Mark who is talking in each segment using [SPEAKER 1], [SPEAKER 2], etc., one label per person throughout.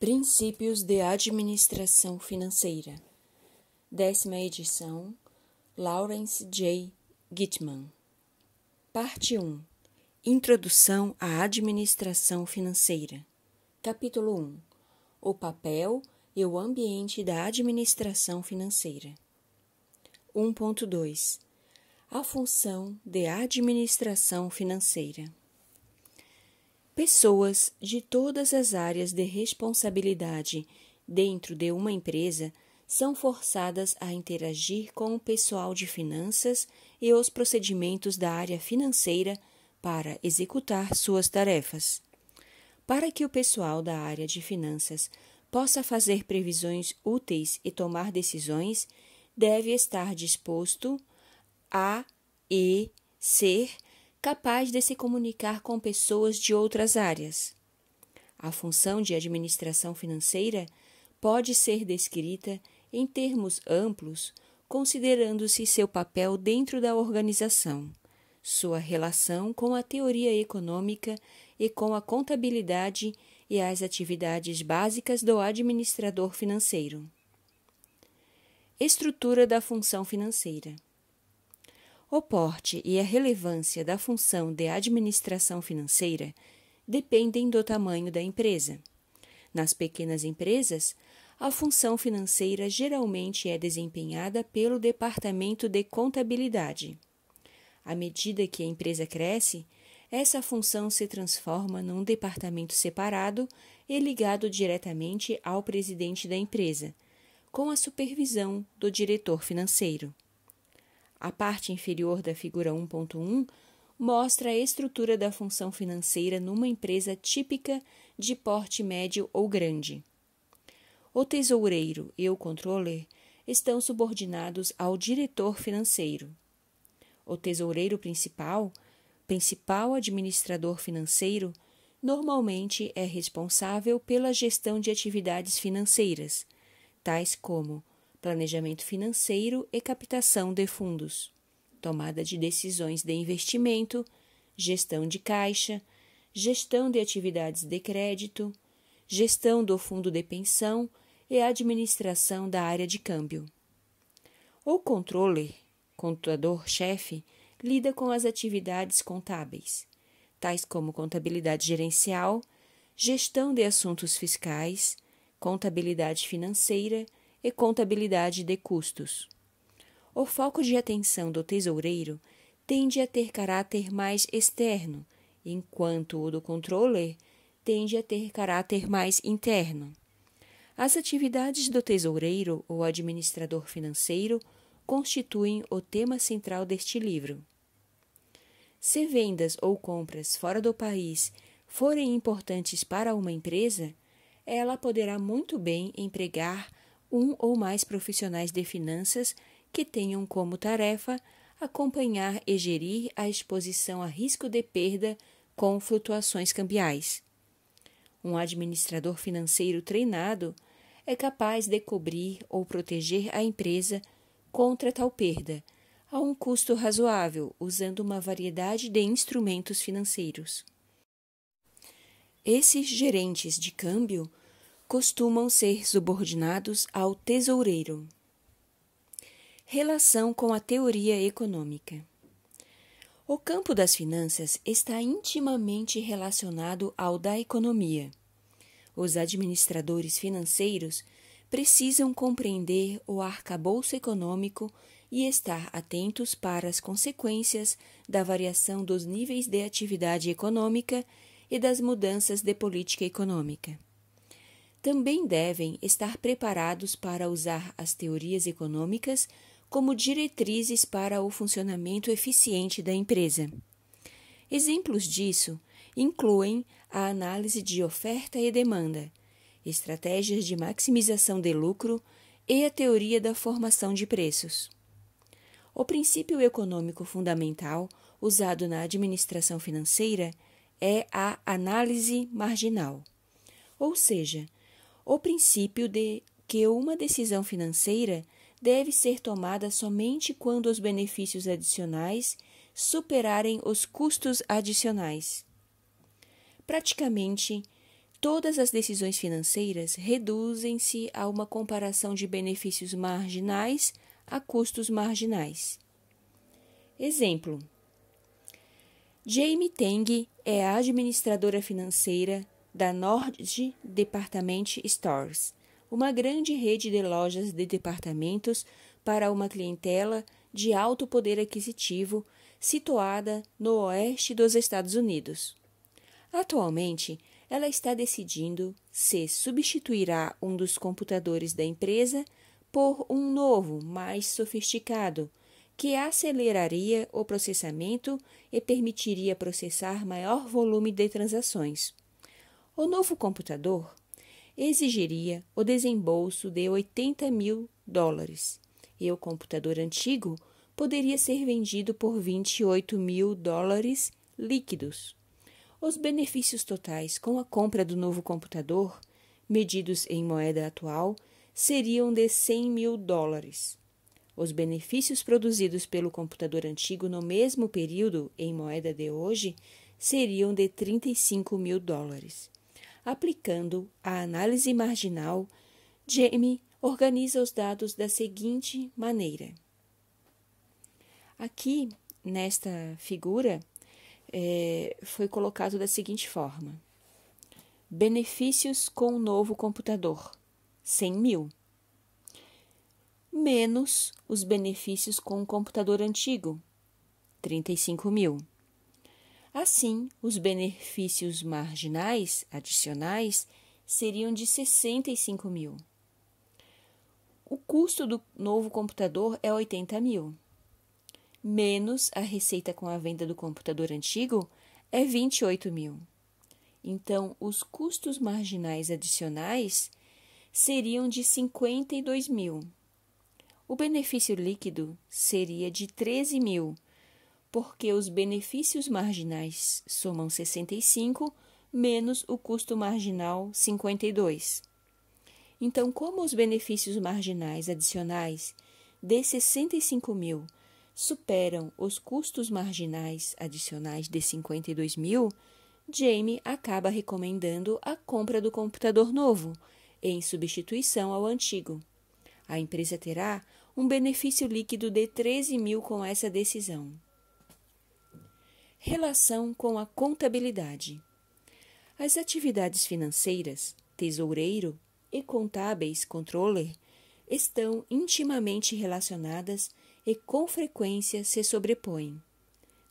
[SPEAKER 1] Princípios de Administração Financeira. Décima edição. Lawrence J. Gitman. Parte 1. Introdução à Administração Financeira. Capítulo 1. O papel e o ambiente da administração financeira. 1.2. A função de administração financeira. Pessoas de todas as áreas de responsabilidade dentro de uma empresa são forçadas a interagir com o pessoal de finanças e os procedimentos da área financeira para executar suas tarefas. Para que o pessoal da área de finanças possa fazer previsões úteis e tomar decisões, deve estar disposto a e ser capaz de se comunicar com pessoas de outras áreas. A função de administração financeira pode ser descrita em termos amplos, considerando-se seu papel dentro da organização, sua relação com a teoria econômica e com a contabilidade e as atividades básicas do administrador financeiro. Estrutura da função financeira. O porte e a relevância da função de administração financeira dependem do tamanho da empresa. Nas pequenas empresas, a função financeira geralmente é desempenhada pelo departamento de contabilidade. À medida que a empresa cresce, essa função se transforma num departamento separado e ligado diretamente ao presidente da empresa, com a supervisão do diretor financeiro. A parte inferior da figura 1.1 mostra a estrutura da função financeira numa empresa típica de porte médio ou grande. O tesoureiro e o controller estão subordinados ao diretor financeiro. O tesoureiro principal, principal administrador financeiro, normalmente é responsável pela gestão de atividades financeiras, tais como planejamento financeiro e captação de fundos, tomada de decisões de investimento, gestão de caixa, gestão de atividades de crédito, gestão do fundo de pensão e administração da área de câmbio. O controller, contador-chefe, lida com as atividades contábeis, tais como contabilidade gerencial, gestão de assuntos fiscais, contabilidade financeira e contabilidade de custos. O foco de atenção do tesoureiro tende a ter caráter mais externo, enquanto o do controller tende a ter caráter mais interno. As atividades do tesoureiro ou administrador financeiro constituem o tema central deste livro. Se vendas ou compras fora do país forem importantes para uma empresa, ela poderá muito bem empregar um ou mais profissionais de finanças que tenham como tarefa acompanhar e gerir a exposição a risco de perda com flutuações cambiais. Um administrador financeiro treinado é capaz de cobrir ou proteger a empresa contra tal perda, a um custo razoável, usando uma variedade de instrumentos financeiros. Esses gerentes de câmbio costumam ser subordinados ao tesoureiro. Relação com a teoria econômica. O campo das finanças está intimamente relacionado ao da economia. Os administradores financeiros precisam compreender o arcabouço econômico e estar atentos para as consequências da variação dos níveis de atividade econômica e das mudanças de política econômica também devem estar preparados para usar as teorias econômicas como diretrizes para o funcionamento eficiente da empresa. Exemplos disso incluem a análise de oferta e demanda, estratégias de maximização de lucro e a teoria da formação de preços. O princípio econômico fundamental usado na administração financeira é a análise marginal, ou seja, o princípio de que uma decisão financeira deve ser tomada somente quando os benefícios adicionais superarem os custos adicionais. Praticamente, todas as decisões financeiras reduzem-se a uma comparação de benefícios marginais a custos marginais. Exemplo: Jamie Tang é a administradora financeira da Nord Department Stores, uma grande rede de lojas de departamentos para uma clientela de alto poder aquisitivo situada no oeste dos Estados Unidos. Atualmente, ela está decidindo se substituirá um dos computadores da empresa por um novo, mais sofisticado, que aceleraria o processamento e permitiria processar maior volume de transações. O novo computador exigiria o desembolso de 80 mil dólares e o computador antigo poderia ser vendido por 28 mil dólares líquidos. Os benefícios totais com a compra do novo computador, medidos em moeda atual, seriam de 100 mil dólares. Os benefícios produzidos pelo computador antigo no mesmo período, em moeda de hoje, seriam de 35 mil dólares. Aplicando a análise marginal, Jamie organiza os dados da seguinte maneira. Aqui, nesta figura, é, foi colocado da seguinte forma: benefícios com o novo computador, 100 mil, menos os benefícios com o computador antigo, 35 mil. Assim, os benefícios marginais adicionais seriam de 65 mil. O custo do novo computador é 80 mil, menos a receita com a venda do computador antigo é 28 mil. Então, os custos marginais adicionais seriam de 52 mil. O benefício líquido seria de 13 mil porque os benefícios marginais somam 65 menos o custo marginal 52. Então, como os benefícios marginais adicionais de 65 mil superam os custos marginais adicionais de 52 mil, Jamie acaba recomendando a compra do computador novo, em substituição ao antigo. A empresa terá um benefício líquido de 13 mil com essa decisão. Relação com a contabilidade. As atividades financeiras, tesoureiro e contábeis controller estão intimamente relacionadas e com frequência se sobrepõem.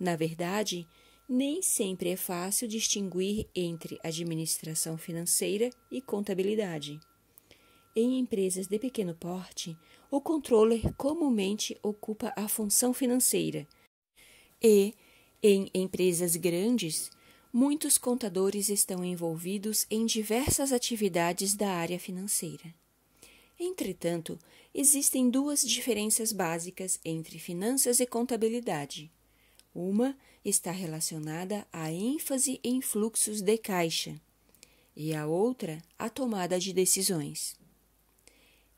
[SPEAKER 1] Na verdade, nem sempre é fácil distinguir entre administração financeira e contabilidade. Em empresas de pequeno porte, o controller comumente ocupa a função financeira e, em empresas grandes, muitos contadores estão envolvidos em diversas atividades da área financeira. Entretanto, existem duas diferenças básicas entre finanças e contabilidade. Uma está relacionada à ênfase em fluxos de caixa e a outra à tomada de decisões.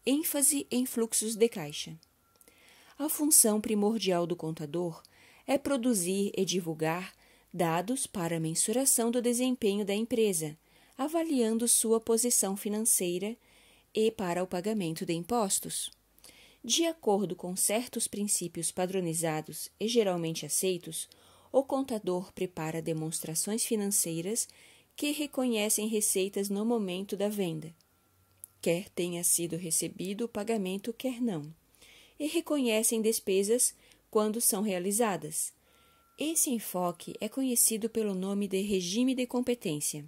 [SPEAKER 1] ênfase em fluxos de caixa. A função primordial do contador é produzir e divulgar dados para mensuração do desempenho da empresa, avaliando sua posição financeira e para o pagamento de impostos. De acordo com certos princípios padronizados e geralmente aceitos, o contador prepara demonstrações financeiras que reconhecem receitas no momento da venda, quer tenha sido recebido o pagamento, quer não, e reconhecem despesas quando são realizadas. Esse enfoque é conhecido pelo nome de regime de competência.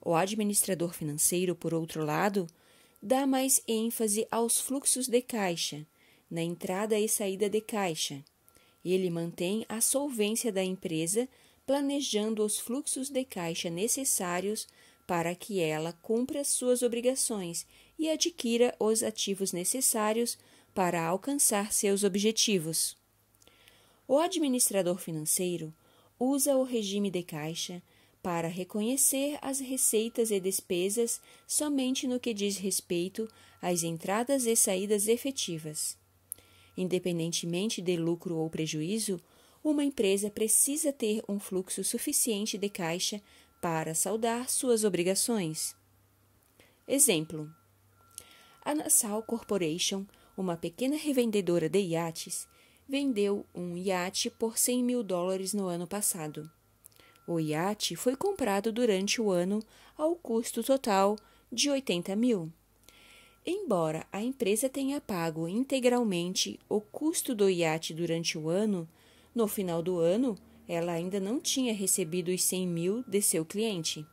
[SPEAKER 1] O administrador financeiro, por outro lado, dá mais ênfase aos fluxos de caixa, na entrada e saída de caixa. Ele mantém a solvência da empresa, planejando os fluxos de caixa necessários para que ela cumpra suas obrigações e adquira os ativos necessários para alcançar seus objetivos. O administrador financeiro usa o regime de caixa para reconhecer as receitas e despesas somente no que diz respeito às entradas e saídas efetivas. Independentemente de lucro ou prejuízo, uma empresa precisa ter um fluxo suficiente de caixa para saldar suas obrigações. Exemplo: a Nassau Corporation uma pequena revendedora de iates, vendeu um iate por 100 mil dólares no ano passado. O iate foi comprado durante o ano ao custo total de 80 mil. Embora a empresa tenha pago integralmente o custo do iate durante o ano, no final do ano ela ainda não tinha recebido os 100 mil de seu cliente.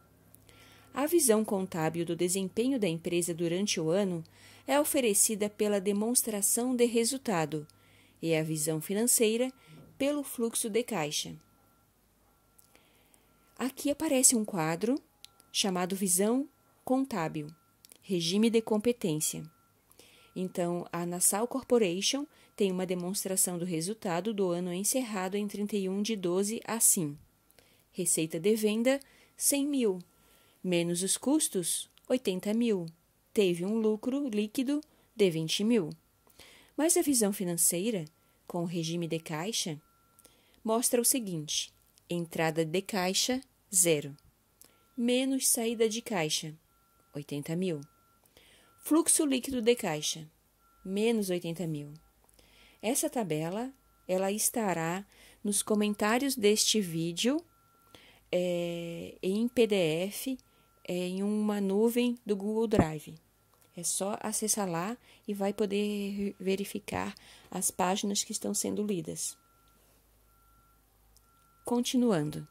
[SPEAKER 1] A visão contábil do desempenho da empresa durante o ano é oferecida pela demonstração de resultado e a visão financeira pelo fluxo de caixa. Aqui aparece um quadro chamado Visão Contábil Regime de Competência. Então, a Nassau Corporation tem uma demonstração do resultado do ano encerrado em 31 de 12 assim. Receita de venda, 100 mil, menos os custos, 80 mil, teve um lucro líquido de 20 mil. Mas a visão financeira, com o regime de caixa, mostra o seguinte: entrada de caixa, zero, menos saída de caixa, 80 mil. Fluxo líquido de caixa, menos 80 mil. Essa tabela ela estará nos comentários deste vídeo é, em PDF é, eh, em uma nuvem do Google Drive. É só acessar lá e vai poder verificar as páginas que estão sendo lidas. Continuando.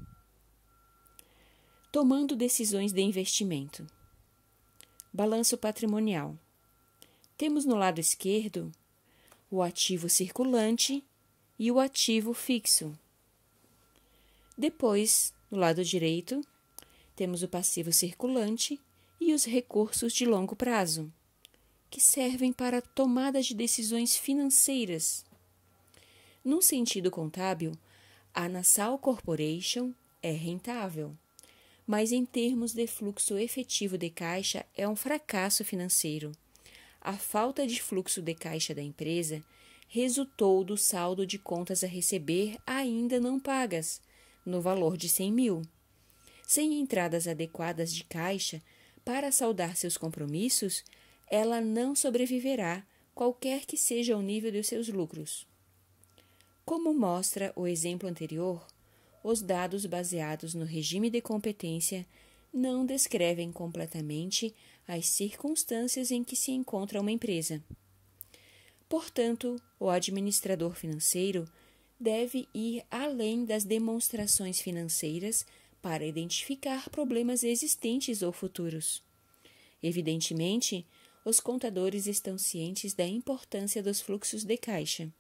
[SPEAKER 1] Tomando decisões de investimento. Balanço patrimonial. Temos no lado esquerdo o ativo circulante e o ativo fixo. Depois, no lado direito, temos o passivo circulante e os recursos de longo prazo que servem para tomadas de decisões financeiras. Num sentido contábil, a Nassau Corporation é rentável, mas em termos de fluxo efetivo de caixa é um fracasso financeiro. A falta de fluxo de caixa da empresa resultou do saldo de contas a receber ainda não pagas, no valor de 100 mil. Sem entradas adequadas de caixa para saldar seus compromissos, ela não sobreviverá, qualquer que seja o nível dos seus lucros. Como mostra o exemplo anterior, os dados baseados no regime de competência não descrevem completamente as circunstâncias em que se encontra uma empresa. Portanto, o administrador financeiro deve ir além das demonstrações financeiras para identificar problemas existentes ou futuros. Evidentemente, os contadores estão cientes da importância dos fluxos de caixa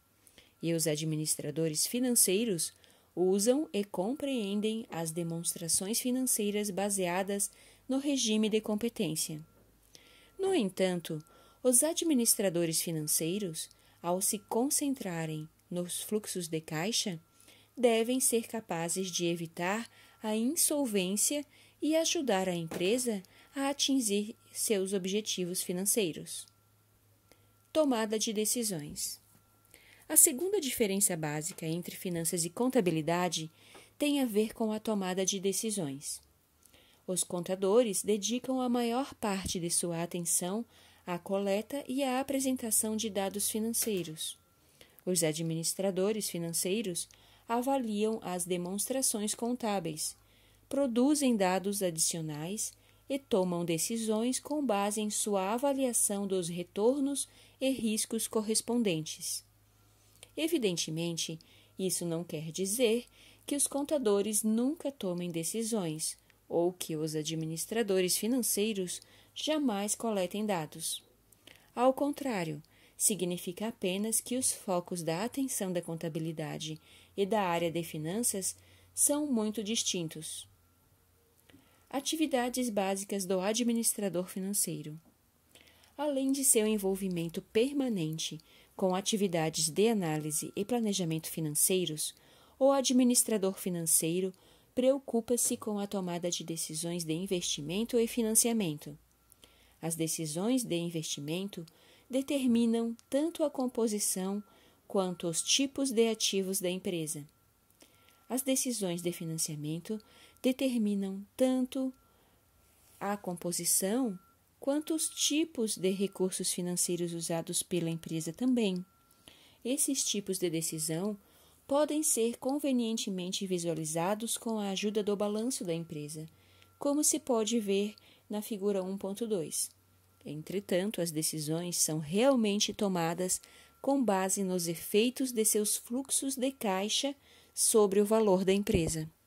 [SPEAKER 1] e os administradores financeiros usam e compreendem as demonstrações financeiras baseadas no regime de competência. No entanto, os administradores financeiros, ao se concentrarem nos fluxos de caixa, devem ser capazes de evitar a insolvência e ajudar a empresa a atingir seus objetivos financeiros. Tomada de decisões. A segunda diferença básica entre finanças e contabilidade tem a ver com a tomada de decisões. Os contadores dedicam a maior parte de sua atenção à coleta e à apresentação de dados financeiros. Os administradores financeiros avaliam as demonstrações contábeis, produzem dados adicionais e tomam decisões com base em sua avaliação dos retornos e riscos correspondentes. Evidentemente, isso não quer dizer que os contadores nunca tomem decisões ou que os administradores financeiros jamais coletem dados. Ao contrário, significa apenas que os focos da atenção da contabilidade e da área de finanças são muito distintos atividades básicas do administrador financeiro. Além de seu envolvimento permanente com atividades de análise e planejamento financeiros, o administrador financeiro preocupa-se com a tomada de decisões de investimento e financiamento. As decisões de investimento determinam tanto a composição quanto os tipos de ativos da empresa. As decisões de financiamento determinam tanto a composição quanto os tipos de recursos financeiros usados pela empresa também. Esses tipos de decisão podem ser convenientemente visualizados com a ajuda do balanço da empresa, como se pode ver na figura 1.2. Entretanto, as decisões são realmente tomadas com base nos efeitos de seus fluxos de caixa sobre o valor da empresa.